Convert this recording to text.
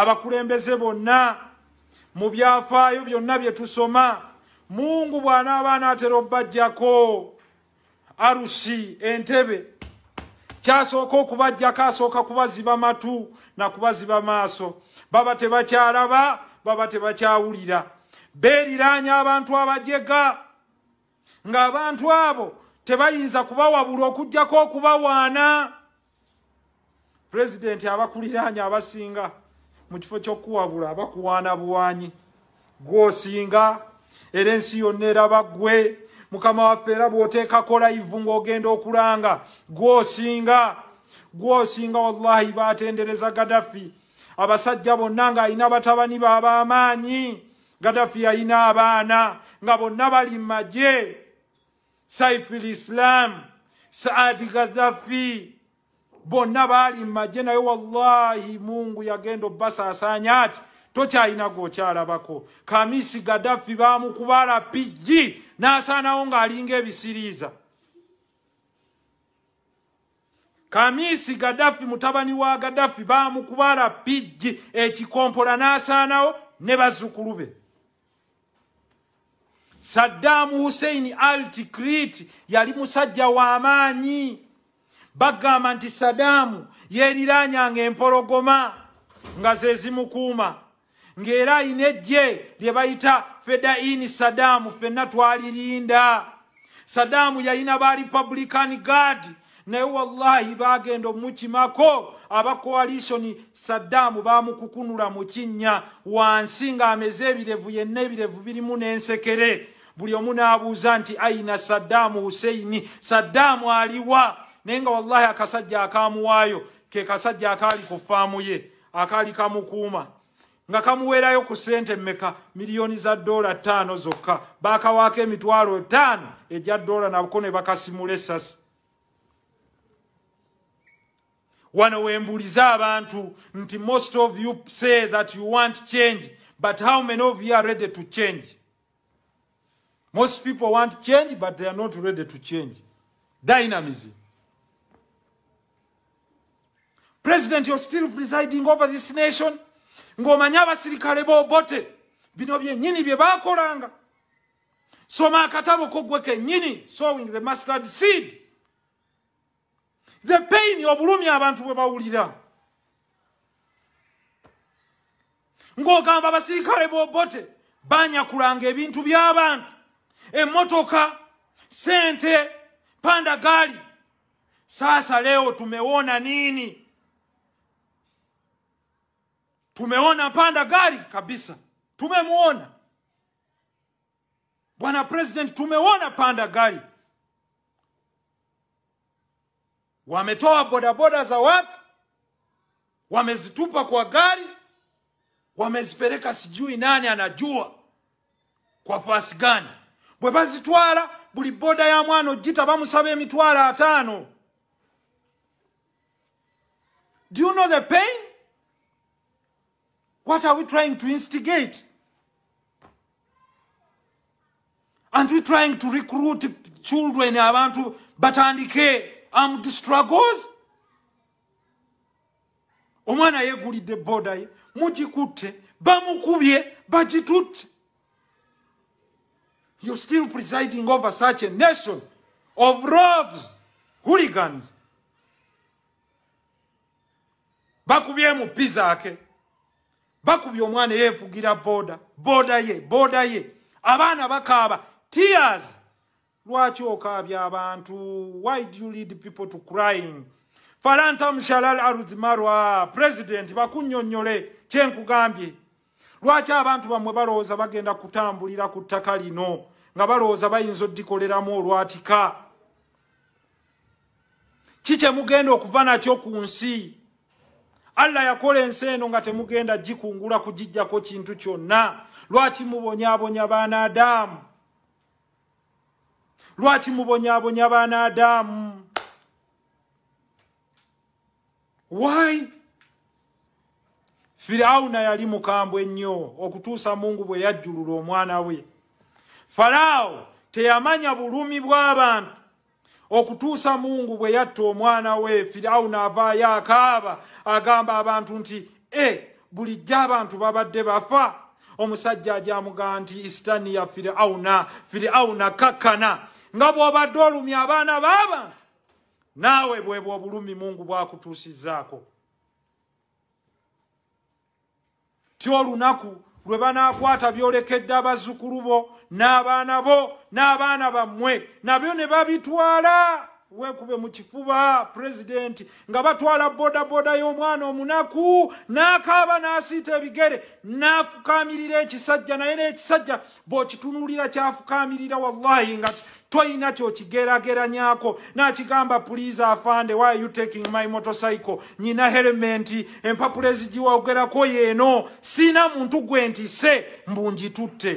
abakulembeze bonna mu byafaayo byonna bye tusoma mungu bw'anaaba anaatera obbajjako arusi entebe kyasooka okubajjako asooka kubaziba matu nakubaziba maaso baba tebakyalaba baba tebakyawulira beeriraanya abantu abajega ng'abantu abo tebayinza kubawabula okugjako okubawaana pulezidenti abakuliraanya abasinga mukifo kyokuwabula abakuwana buwanyi gwosinga era ensi yonera bagwe mukama waffe era bwotekako laivu ngaogenda okulanga gwosinga gwosinga wallahi batendereza gadafi abasajja bonna nga alina batabani babamanyi gadafi yalina abaana nga bonna bali mumaje saifu lislam saadi gadafi bonna baali mumaje naye wallahi mungu yagenda obbasaasaanya ati tokyalina gokyalabako kamisi gadafi bamukubala pijji nasaanawo ngaalinga ebisiriiza kamisi gadafi mutabani wa gadafi bamukubala pijji ekikompola nasaanawo ne bazzukulu be saddamu husseini alticrit yali musajja w'amaanyi bagamba nti sadaamu yeeriranyanga empologoma nga zezimukuuma ng'era ayina ejje lye bayita fedaini sadaamu fenna twalirinda sadaamu yalina ba republican gard naye wallahi bagenda omukimako aba koalitioni sadaamu bamukukunula mu kinnya wansi ng'ameze ebirevu yenna ebirevu birimu n'ensekere buli omu n'abuuza nti ayina sadaamu husseini sadaamu aliwa naye nga wallahi akasajja akamuwaayo ke kasajja akaali ku faamu ye akaali kamukuuma nga kamuweerayo ku sente mmeka miliyoni za dola ttaano zokka bakawaako emitwalo ttaano ejja dola nako ne bakasimula essasi wano wembuliza abantu nti most of you say that you want change but how many of you are ready to change most people want change but they are not ready to change dynamism president you're still presiding over this nation ng'omanyi abasirikale boobote bino byennyini bye baakolanga soma akatabo kogwe kennyini sowing the mustard seed the pain obulumi abantu bwe bawulira ng'ogamba abasirikale boobote banyakulanga ebintu by'abantu emmotoka sente panda gaali saasa leo tumewona nini Tumeona panda gari kabisa, tumemwona bwana president, tumeona panda gari. Wametoa bodaboda za watu, wamezitupa kwa gari, wamezipeleka sijui nani anajua kwa fasi gani bwe bazitwala buli boda ya mwana ogita bamusaba emitwalo atano. do you know the pain What are we trying to instigate? Aren't we trying to recruit children, to batandike armed struggles? Omwana yegulidde boda ye, mugikutte, bamukubye, bagitutte. You're still presiding over such a nation of robes, hooligans. Bakubye mu pizza ake. bakubye omwana yeefugira boda boda ye boda ye abaana bakaaba tears lwaki okaabya abantu why do you lead people to crying falanta mushalal aruzimarwa president bakunyonyole kyenkugambye lwaki abantu bamwe balowooza bagenda kutambulira ku ttaka lino nga balowooza bayinza oddikoleramu olwatika kikyemugenda okuva nakyo ku nsi Allah yakola ensi eno nga temugenda gikungula kugiggyako kintu kyonna lwaki mubonyaabonya baana adamu lwaki mubonyaabonya baana adamu wy firawuna yali mukambwe nnyo okutuusa mungu bwe yajjulula omwana we falaawo teyamanya bulumi bw'abantu okutuusa mungu bwe yatta omwana we firawu naavaayo akaaba agamba abantu nti e bulijjo abantu babadde bafa omusajja ajamugaa nti isitaniya firawuna firawuna kakkana nga bw'obadde olumi abaana b'abantu naawe bweba obulumi mungu bwakutuusizaako ti olunaku lwe banaakwata byolekedde abazzukulu bo n'abaana bo n'abaana bammwe nabyo ne babitwala wekube mu kifuba pulezidenti nga batwala bodaboda y'omwana omunaku n'akaaba n'asiita ebigere n'afukaamirira ekisajja naye n'ekisajja bw'okitunulira kyafukaamirira wallahi nga toyina kyokigerageranyako n'akigamba pulize afande why you taking my motocycle nyina helementi empapula ezigiwaogerako yeeno siina muntu gwe ntise mbu ngitutte